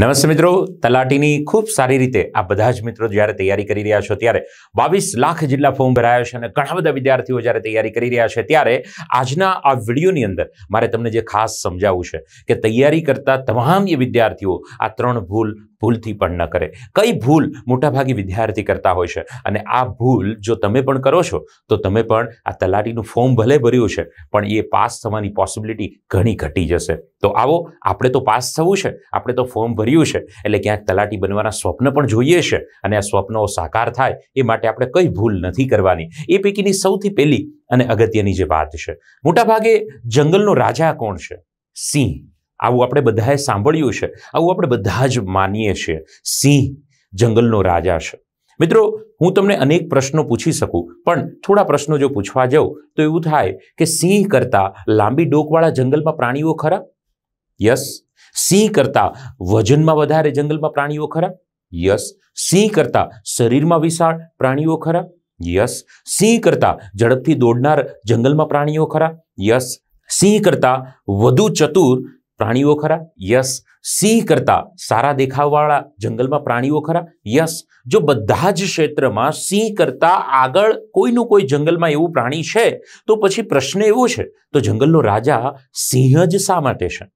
નમસ્તે મિત્રો તલાટીની ખૂબ સારી રીતે આ બધા જ મિત્રો જારે તૈયારી કરી રહ્યા છે ત્યારે 22 લાખ જેટલા ફોમ ભરાયા છે અને ઘણા બધા વિદ્યાર્થીઓ જારે તૈયારી કરી રહ્યા છે ત્યારે આજના આ વીડિયોની અંદર મારે તમને જે ખાસ સમજાવવું છે કે તૈયારી કરતા તમામ એ વિદ્યાર્થીઓ આ ત્રણ ભૂલ ભૂલથી પણ ન કરે કઈ ભૂલ મોટાભાગે વિદ્યાર્થી કરતા હોય છે અને આ ભૂલ જો તમે પણ કરો છો તો તમે પણ આ તલાટીનું ફોર્મ ભલે ભર્યું છે પણ એ પાસ થવાની પોસિબિલિટી ઘણી ઘટી જશે તો આવો આપણે તો પાસ થવું છે આપણે તો ફોર્મ ભર્યું છે એટલે ક્યાંક તલાટી બનવાના સ્વપ્ન પણ જોઈએ છે અને આ સ્વપ્નો સાકાર થાય એ માટે આપણે કઈ ભૂલ નથી કરવાની એ પૈકીની સૌથી પહેલી અને અગત્યની જે વાત છે મોટાભાગે જંગલનો રાજા કોણ છે સિંહ આવું આપણે બધાએ સાંભળ્યું છે આવું આપણે બધા જ માનીએ છે સિંહ જંગલનો રાજા છે મિત્રો હું તમને अनेक પ્રશ્નો પૂછી શકું પણ થોડા પ્રશ્નો જો પૂછવાજો તો એવું થાય કે સિંહ કરતા લાંબી ડોકવાળા જંગલમાં પ્રાણીઓ ખરા યસ સિંહ કરતા વજનમાં વધારે જંગલમાં પ્રાણીઓ ખરા યસ સિંહ કરતા શરીરમાં વિશાળ પ્રાણીઓ ખરા યસ સિંહ કરતા ઝડપથી દોડનાર જંગલમાં પ્રાણીઓ ખરા યસ સિંહ કરતા વધુ ચતુર પ્રાણીઓ ખરા યસ સિંહ કરતા સારા દેખાવવાળો જંગલમાં પ્રાણીઓ ખરા યસ જો બધા જ ક્ષેત્રમાં સિંહ કરતા આગળ કોઈનો કોઈ જંગલમાં એવું પ્રાણી છે તો પછી પ્રશ્ન એવો છે તો જંગલનો રાજા સિંહ જ સામાટે છે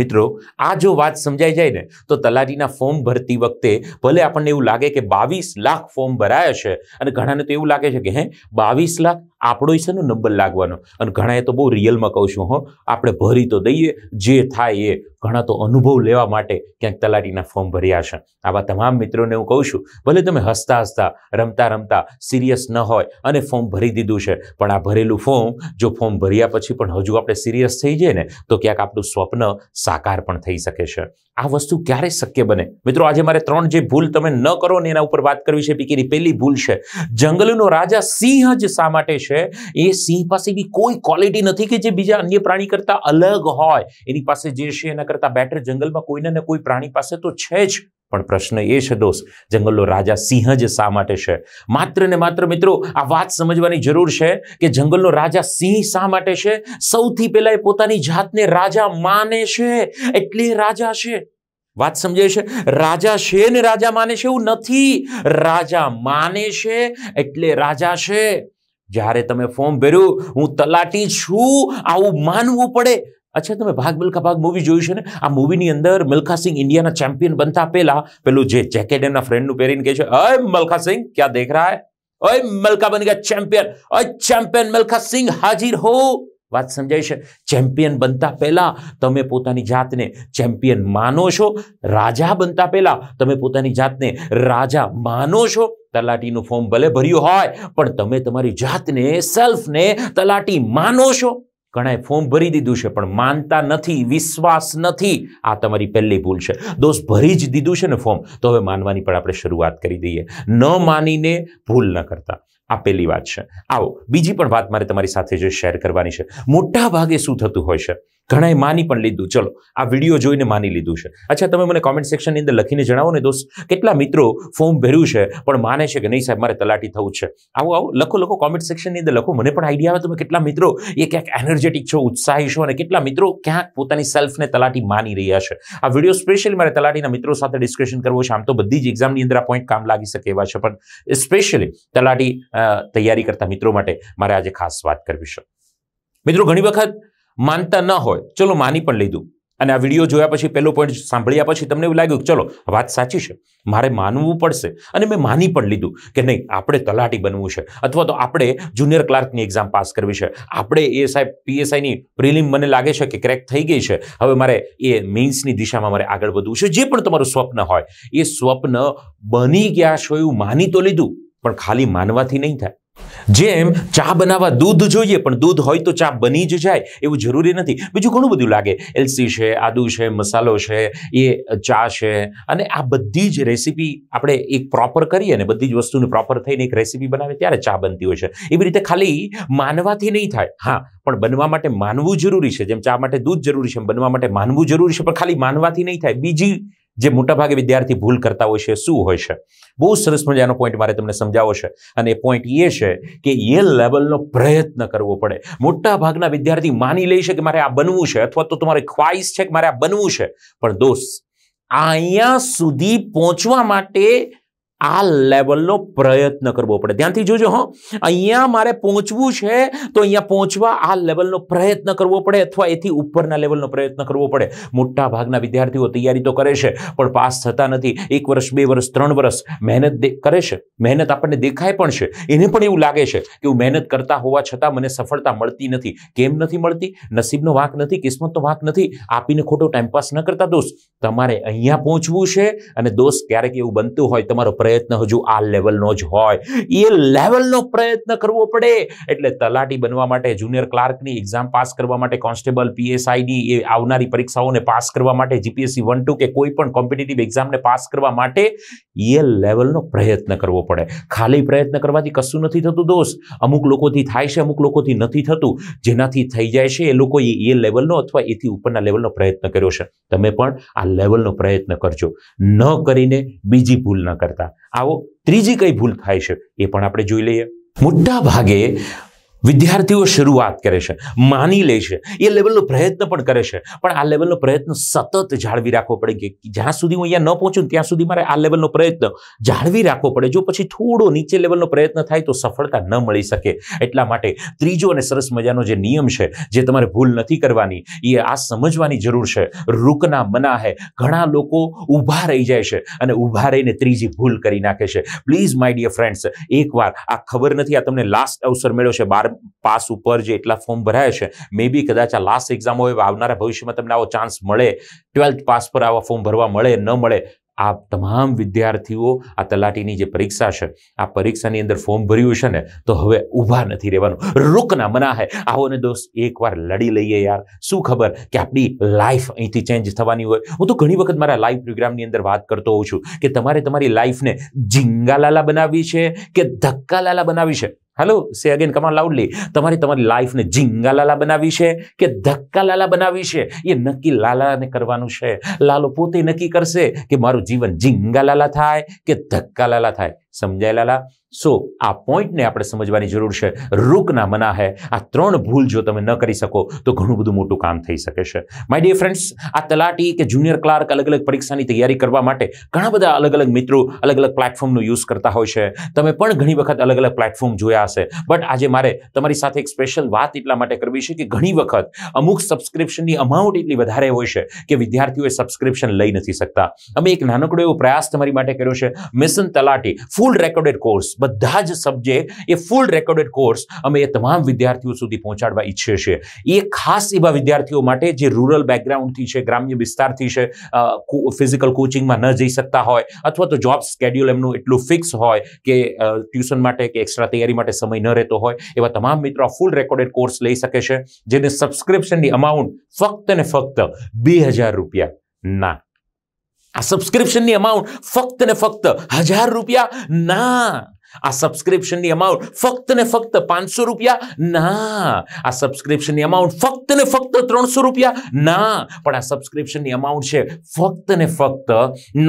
મિત્રો આ જો વાત સમજાઈ જાય ને તો તલાટીના ફોર્મ ભરતી વખતે ભલે આપણને એવું લાગે કે 22 લાખ ફોર્મ ભરાયા છે અને ઘણાને તો એવું લાગે છે કે હે 22 લાખ આપણો છે ને નંબર લાગવાનો અને ઘણા તો બહુ રિયલમાં કહું છું હો આપણે ભરી તો દઈએ જે થાય એ ઘણા તો અનુભવ લેવા માટે ક્યાંક તલાટીના ફોર્મ ભર્યા છે આવા તમામ મિત્રોને હું કહું છું ભલે તમે હસતા હસતા રમતા રમતા સિરિયસ ન હોય અને ફોર્મ ભરી દીધું છે પણ આ ભરેલું ફોર્મ જો ફોર્મ ભર્યા પછી પણ હજુ આપણે સિરિયસ થઈ જઈએ ને તો ક્યાંક આપણું સ્વપ્ન સાકાર પણ થઈ શકે છે આ વસ્તુ ક્યારે શક્ય બને મિત્રો આજે મારે ત્રણ જે ભૂલ તમે ન કરો ને એના ઉપર વાત કરવી છે પીકીની પહેલી ભૂલ છે જંગલનો રાજા સિંહ જ શા માટે છે એ સિંહ પાસે એવી કોઈ ક્વોલિટી નથી કે જે બીજા અન્ય પ્રાણી કરતાં અલગ હોય એની પાસે જે છે એના કરતાં બેટર જંગલમાં કોઈને ને કોઈ પ્રાણી પાસે તો છે જ પણ પ્રશ્ન એ છે દોસ્ત જંગલનો રાજા સિંહ જ શા માટે છે માત્ર ને માત્ર મિત્રો આ વાત સમજવાની જરૂર છે કે જંગલનો રાજા સિંહ શા માટે છે સૌથી પહેલા એ પોતાની જાતને રાજા માને છે એટલે રાજા છે વાત સમજાય છે રાજા છે ને રાજા માને છે એવું નથી રાજા માને છે એટલે રાજા છે જ્યારે તમે ફોર્મ ભર્યું હું તલાટી છું આવું માનવું પડે अच्छा तो मैं भागबुल का भाग मूवी જોઈ છું ને આ મૂવી ની અંદર મલખા સિંહ ઇન્ડિયા ના ચેમ્પિયન બનતા પહેલા પેલું જે જેકેટ અને ફ્રેન્ડ નું પહેરીને કે છે અય મલખા સિંહ શું દેખરા હે અય મલખા બની ગયે ચેમ્પિયન અય ચેમ્પિયન મલખા સિંહ હાજર હો વાત સમજાય છે ચેમ્પિયન બનતા પહેલા તમે પોતાની જાત ને ચેમ્પિયન માનો છો રાજા બનતા પહેલા તમે પોતાની જાત ને રાજા માનો છો તલાટી નું ફોર્મ ભલે ભરીયો હોય પણ તમે તમારી જાત ને સેલ્ફ ને તલાટી માનો છો ઘણે ફોર્મ ભરી દીધું છે પણ માનતા નથી વિશ્વાસ નથી આ તમારી પહેલી ભૂલ છે દોષ ભરી જ દીધું છે ને ફોર્મ તો હવે માનવાની પણ આપણે શરૂઆત કરી દઈએ ન માનીને ભૂલ ન કરતા આ પહેલી વાત છે આવો બીજી પણ વાત મારી તમારી સાથે જે શેર કરવાની છે મોટા ભાગે શું થતું હોય છે ઘણાએ માની પણ લીધું ચલો આ વિડીયો જોઈને માની લીધું છે અચ્છા તમે મને કોમેન્ટ સેક્શનની અંદર લખીને જણાવો ને દોસ્ત કેટલા મિત્રો ફોર્મ ભર્યું છે પણ માને છે કે નહીં સાહેબ મારે તલાટી થવું છે આવું આવો લખો લખો કોમેન્ટ સેક્શનની અંદર લખો મને પણ આઈડિયા આવે તમે કેટલા મિત્રો એ ક્યાંક એનર્જેટિક છો ઉત્સાહી છો અને કેટલા મિત્રો ક્યાંક પોતાની સેલ્ફને તલાટી માની રહ્યા છે આ વિડીયો સ્પેશિયલી મારે તલાટીના મિત્રો સાથે ડિસ્કશન કરવો છે આમ તો બધી જ એક્ઝામની અંદર આ પોઈન્ટ કામ લાગી શકે એવા છે પણ સ્પેશિયલી તલાટી તૈયારી કરતા મિત્રો માટે મારે આજે ખાસ વાત કરવી છે મિત્રો ઘણી વખત માનતા ન હોય ચલો માની પણ લીધું અને આ વિડીયો જોયા પછી પહેલો પોઈન્ટ સાંભળ્યા પછી તમને એવું લાગ્યું કે ચલો વાત સાચી છે મારે માનવું પડશે અને મેં માની પણ લીધું કે નહીં આપણે તલાટી બનવું છે અથવા તો આપણે જુનિયર ક્લાર્કની એક્ઝામ પાસ કરવી છે આપણે એ સાહેબ પીએસઆઈની પ્રિલિમ મને લાગે છે કે ક્રેક થઈ ગઈ છે હવે મારે એ મેઇન્સની દિશામાં મારે આગળ વધવું છે જે પણ તમારું સ્વપ્ન હોય એ સ્વપ્ન બની ગયા છો એવું માની તો લીધું પણ ખાલી માનવાથી નહીં થાય જેમ ચા બનાવવા દૂધ જોઈએ પણ દૂધ હોય તો ચા બની જ જાય એવું જરૂરી નથી બીજું ઘણું બધું લાગે એલસી છે આદુ છે મસાલો છે એ ચા છે અને આ બધી જ રેસીપી આપણે એક પ્રોપર કરીએ અને બધી જ વસ્તુને પ્રોપર થઈને એક રેસીપી બનાવે ત્યારે ચા બનતી હોય છે એવી રીતે ખાલી માનવાથી નહીં થાય હા પણ બનવા માટે માનવું જરૂરી છે જેમ ચા માટે દૂધ જરૂરી છે બનવા માટે માનવું જરૂરી છે પણ ખાલી માનવાથી નહીં થાય બીજી જે મોટા ભાગે વિદ્યાર્થી ભૂલ કરતા હોય છે શું હોય છે બહુ સરસ મજાનો પોઈન્ટ મારે તમે સમજાવ્યો છે અને એ પોઈન્ટ એ છે કે ય લેવલનો પ્રયત્ન કરવો પડે મોટા ભાગના વિદ્યાર્થી માની લેશે કે મારે આ બનવું છે અથવા તો તમારે ખ્વાઇસ છે કે મારે આ બનવું છે પણ દોષ આ અયા સુધી પહોંચવા માટે આ લેવલનો પ્રયત્ન કરવો પડે ધ્યાનથી જોજો હો અહીંયા મારે પહોંચવું છે તો અહીંયા પહોંચવા આ લેવલનો પ્રયત્ન કરવો પડે અથવા એથી ઉપરના લેવલનો પ્રયત્ન કરવો પડે મોટા ભાગના વિદ્યાર્થીઓ તૈયારી તો કરે છે પણ પાસ થતા નથી એક વર્ષ બે વર્ષ ત્રણ વર્ષ મહેનત દે કરે છે મહેનત આપણને દેખાય પણ છે એને પણ એવું લાગે છે કે હું મહેનત કરતા હોવા છતાં મને સફળતા મળતી નથી કેમ નથી મળતી નસીબનો વાંક નથી કિસ્મતનો વાંક નથી આપીને ખોટો ટાઈમપાસ ન કરતા દોસ્ત તમારે અહીંયા પહોંચવું છે અને દોસ્ત ક્યારે કે એવું બનતું હોય તમારો પ્રયત્ન હજો આ લેવલ નો જ હોય એ લેવલ નો પ્રયત્ન કરવો પડે એટલે તલાટી બનવા માટે જુનિયર ક્લાર્ક ની एग्जाम પાસ કરવા માટે કોન્સ્ટેબલ પીએસઆઈડી એ આવનારી પરીક્ષાઓ ને પાસ કરવા માટે જીપીએસસી 1 2 કે કોઈ પણ કોમ્પિટિટિવ एग्जाम ને પાસ કરવા માટે એ લેવલ નો પ્રયત્ન કરવો પડે ખાલી પ્રયત્ન કરવાથી કશું નથી થતું દોસ્ત અમુક લોકો થી થાય છે અમુક લોકો થી નથી થતું જેનાથી થઈ જાય છે એ લોકો એ લેવલ નો અથવા એ થી ઉપરના લેવલ નો પ્રયત્ન કર્યો છે તમે પણ આ લેવલ નો પ્રયત્ન કરજો ન કરીને બીજી ભૂલ ન કરતા આવો ત્રીજી કઈ ભૂલ થાય છે એ પણ આપણે જોઈ લઈએ મોટા ભાગે વિદ્યાર્થીઓ શરૂઆત કરે છે માની લે છે એ લેવલનો પ્રયત્ન પણ કરે છે પણ આ લેવલનો પ્રયત્ન સતત જાળવી રાખવો પડે કે જ્યાં સુધી હું અહીંયા ન પહોંચું ત્યાં સુધી મારે આ લેવલનો પ્રયત્ન જાળવી રાખવો પડે જો પછી થોડો નીચે લેવલનો પ્રયત્ન થાય તો સફળતા ન મળી શકે એટલા માટે ત્રીજો અને સરસ મજાનો જે નિયમ છે જે તમારે ભૂલ નથી કરવાની એ આ સમજવાની જરૂર છે રૂકના મના હે ઘણા લોકો ઊભા રહી જાય છે અને ઊભા રહીને ત્રીજી ભૂલ કરી નાખે છે પ્લીઝ માય ડિયર ફ્રેન્ડ્સ એકવાર આ ખબર નથી આ તમને લાસ્ટ અવસર મળ્યો છે બાર પાસ ઉપર જે એટલા ફોર્મ ભરાય છે મે બી કદાચ આ લાસ્ટ એક્ઝામ હોય આવનારા ભવિષ્યમાં તમને આવો ચાન્સ મળે ટ્વેલ્થ પાસ પર આવા ફોર્મ ભરવા મળે ન મળે આ તમામ વિદ્યાર્થીઓ આ તલાટીની જે પરીક્ષા છે આ પરીક્ષાની અંદર ફોર્મ ભર્યું છે ને તો હવે ઊભા નથી રહેવાનું રૂકના મના હે આવો ને દોસ્ત એકવાર લડી લઈએ યાર શું ખબર કે આપણી લાઈફ અહીંથી ચેન્જ થવાની હોય હું તો ઘણી વખત મારા લાઈવ પ્રોગ્રામની અંદર વાત કરતો હોઉં છું કે તમારે તમારી લાઈફને ઝીંગાલાલા બનાવવી છે કે ધક્કાલાલા બનાવવી છે હેલો સે અગેન કમાન લાઉડલી તમારી તમારી લાઈફને જીંગા લાલા બનાવી છે કે ધક્કા લાલા બનાવી છે એ નક્કી લાલાને કરવાનું છે લાલો પોતે નક્કી કરશે કે મારું જીવન જીંગા લાલા થાય કે ધક્કા લાલા થાય સમજાયેલા સો આ પોઈન્ટ ને આપણે સમજવાની જરૂર છે રુક ના મના છે આ ત્રણ ભૂલ જો તમે ન કરી શકો તો ઘણું બધું મોટું કામ થઈ શકે છે માય ડીયર ફ્રેન્ડ્સ આ તલાટી કે જુનિયર ક્લાર્ક અલગ અલગ પરીક્ષા ની તૈયારી કરવા માટે ઘણા બધા અલગ અલગ મિત્રો અલગ અલગ પ્લેટફોર્મ નો યુઝ કરતા હોય છે તમે પણ ઘણી વખત અલગ અલગ પ્લેટફોર્મ જોયા હશે બટ આજે મારે તમારી સાથે એક સ્પેશિયલ વાત એટલા માટે કરવી છે કે ઘણી વખત અમુક સબસ્ક્રિપ્શન ની અમાઉન્ટ એટલી વધારે હોય છે કે વિદ્યાર્થીઓ એ સબસ્ક્રિપ્શન લઈ નથી શકતા અમે એક નાનકડો એવો પ્રયાસ તમારી માટે કર્યો છે મિશન તલાટી ફુલ રેકોર્ડડ કોર્સ બધજ સબ્જેક્ટ એ ફુલ રેકોર્ડડ કોર્સ અમે એ તમામ વિદ્યાર્થીઓ સુધી પહોંચાડવા ઈચ્છે છે એ ખાસ ઇબા વિદ્યાર્થીઓ માટે જે રુરલ બેકગ્રાઉન્ડ થી છે ગ્રામ્ય વિસ્તાર થી છે ફિઝિકલ કોચિંગ માં ન જઈ શકતા હોય અથવા તો જોબ સ્કેડ્યુલ એમનું એટલું ફિક્સ હોય કે ટ્યુશન માટે કે એક્સ્ટ્રા તૈયારી માટે સમય ન રહેતો હોય એવા તમામ મિત્રો આ ફુલ રેકોર્ડડ કોર્સ લઈ શકે છે જેની સબસ્ક્રિપ્શનની અમાઉન્ટ ફક્ત અને ફક્ત 2000 રૂપિયા ના આ સબસ્ક્રિપ્શનની અમાઉન્ટ ફક્ત ને ફક્ત હજાર રૂપિયા ના આ સબસ્ક્રિપ્શનની અમાઉન્ટ ફક્ત ને ફક્ત પાંચસો રૂપિયા ના આ સબસ્ક્રિપ્શનની અમાઉન્ટ ફક્ત ને ફક્ત ત્રણસો રૂપિયા ના પણ આ સબસ્ક્રિપ્શનની અમાઉન્ટ છે ફક્ત ને ફક્ત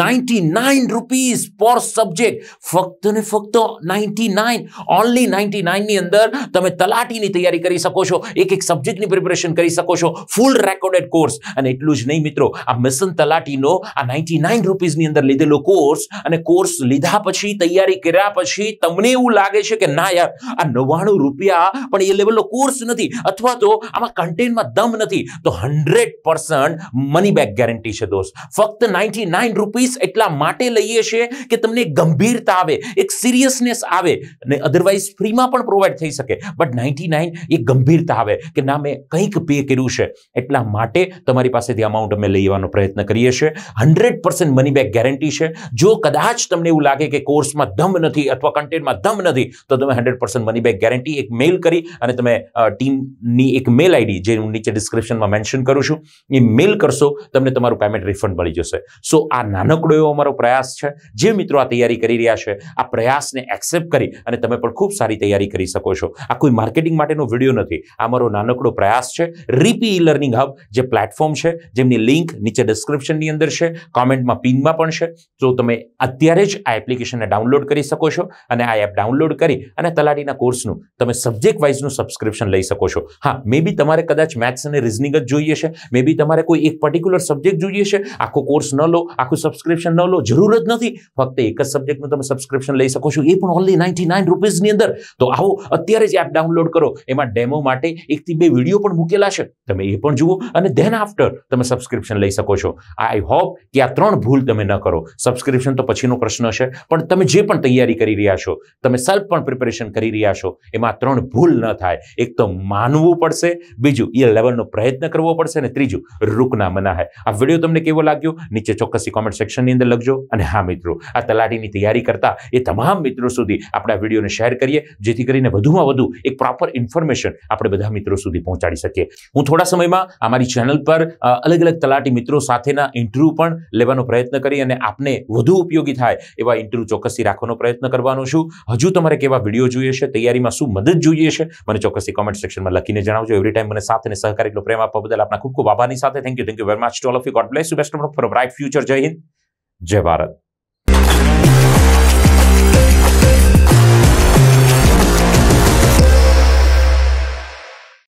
નાઇન્ટી નાઇન રૂપીઝ પર સબ્જેક્ટ ફક્ત ને ફક્ત નાઇન્ટી નાઇન ઓનલી નાઇન્ટી નાઇનની અંદર તમે તલાટીની તૈયારી કરી શકો છો એક એક સબ્જેક્ટની પ્રિપેરેશન કરી શકો છો ફૂલ રેકોર્ડેડ કોર્સ અને એટલું જ નહીં મિત્રો આ મિશન તલાટીનો આ નાઇન્ટી નાઇન રૂપીઝની અંદર લીધેલો કોર્સ અને કોર્સ લીધા પછી તૈયારી કર્યા પછી તમને એવું લાગે છે કે ના યાર આ ₹99 પણ એ લેવલનો કોર્સ નથી અથવા તો આમાં કન્ટેન્ટમાં દમ નથી તો 100% મની બેક ગેરંટી છે દોસ્ત ફક્ત ₹99 એટલા માટે લઈ એ છે કે તમને ગંભીરતા આવે એક સિરિયસનેસ આવે ને અધરવાઇઝ ફ્રીમાં પણ પ્રોવાઇડ થઈ શકે બટ 99 એક ગંભીરતા આવે કે ના મેં કંઈક પે કર્યું છે એટલા માટે તમારી પાસેથી અમાઉન્ટ અમે લેવાનો પ્રયત્ન કરીએ છીએ 100% મની બેક ગેરંટી છે જો કદાચ તમને એવું લાગે કે કોર્સમાં દમ નથી અથવા તો તમે ધમ નથી તો તમને 100% મની બેક ગેરંટી એક મેલ કરી અને તમે ટીમ ની એક મેલ આઈડી જે હું નીચે ડિસ્ક્રિપ્શનમાં મેન્શન કરું છું એ મેલ કરશો તમને તમારું પેમેન્ટ રિફંડ મળી જશે સો આ નાનકડો એવો અમારો પ્રયાસ છે જે મિત્રો આ તૈયારી કરી રહ્યા છે આ પ્રયાસને એક્સેપ્ટ કરી અને તમે પણ ખૂબ સારી તૈયારી કરી શકો છો આ કોઈ માર્કેટિંગ માટેનો વિડિયો નથી આ અમારો નાનકડો પ્રયાસ છે રીપી લર્નિંગ હબ જે પ્લેટફોર્મ છે જેમની લિંક નીચે ડિસ્ક્રિપ્શનની અંદર છે કમેન્ટમાં પિનમાં પણ છે તો તમે અત્યારે જ આ એપ્લિકેશનને ડાઉનલોડ કરી શકો છો અને આ એપ ડાઉનલોડ કરી અને તલાડીના કોર્સનું તમે સબ્જેક્ટ વાઇઝનું સબ્સ્ક્રિપ્શન લઈ શકો છો હા મેબી તમારે કદાચ મેથ્સ અને રીઝનિંગ જ જોઈએ છે મેબી તમારે કોઈ એક પાર્ટિક્યુલર સબ્જેક્ટ જોઈએ છે આખો કોર્સ ન લો આખો સબ્સ્ક્રિપ્શન ન લો જરૂર જ નથી ફક્ત એક જ સબ્જેક્ટનું તમે સબ્સ્ક્રિપ્શન લઈ શકો છો ઈટ ઓન્લી ₹99 ની અંદર તો આવો અત્યારે જ એપ ડાઉનલોડ કરો એમાં ડેમો માટે એક થી બે વિડીયો પણ મૂકેલા છે તમે એ પણ જુઓ અને ધેન આફ્ટર તમે સબ્સ્ક્રિપ્શન લઈ શકો છો આઈ હોપ કે આ ત્રણ ભૂલ તમે ન કરો સબ્સ્ક્રિપ્શન તો પછીનો પ્રશ્ન છે પણ તમે જે પણ તૈયારી કરી રહ્યા શો તમે સેલ્ફ પણ પ્રેપરેશન કરી રહ્યા છો એમાં ત્રણ ભૂલ ન થાય એક તો માનવું પડશે બીજું ય લેવલનો પ્રયત્ન કરવો પડશે અને ત્રીજું રુકના મનાહ આ વિડિયો તમને કેવો લાગ્યો નીચે ચોક્કસ કમેન્ટ સેક્શનની અંદર લખજો અને હા મિત્રો આ તલાટીની તૈયારી કરતા એ તમામ મિત્રો સુધી આપડા વિડિયોને શેર કરીએ જેથી કરીને બધુમાં બધુ એક પ્રોપર ઇન્ફોર્મેશન આપણે બધા મિત્રો સુધી પહોંચાડી શકીએ હું થોડા સમયમાં અમારી ચેનલ પર અલગ અલગ તલાટી મિત્રો સાથેના ઇન્ટરવ્યુ પણ લેવાનો પ્રયત્ન કરી અને આપને વધુ ઉપયોગી થાય એવા ઇન્ટરવ્યુ ચોક્કસથી રાખવાનો પ્રયત્ન કરવા શું હજુ તમારે કેવા વિડિયો જોઈએ છે તૈયારીમાં શું મદદ જોઈએ છે મને ચોક્કસ કમેન્ટ સેક્શનમાં લખીને જણાવજો એવરી ટાઈમ મને સાથેને સહકાર એટલો પ્રેમ આપવા બદલ આપના ખૂબ ખૂબ આભારની સાથે thank you thank you very much to all of you God bless you best of for a bright future Jai Hind જય ભારત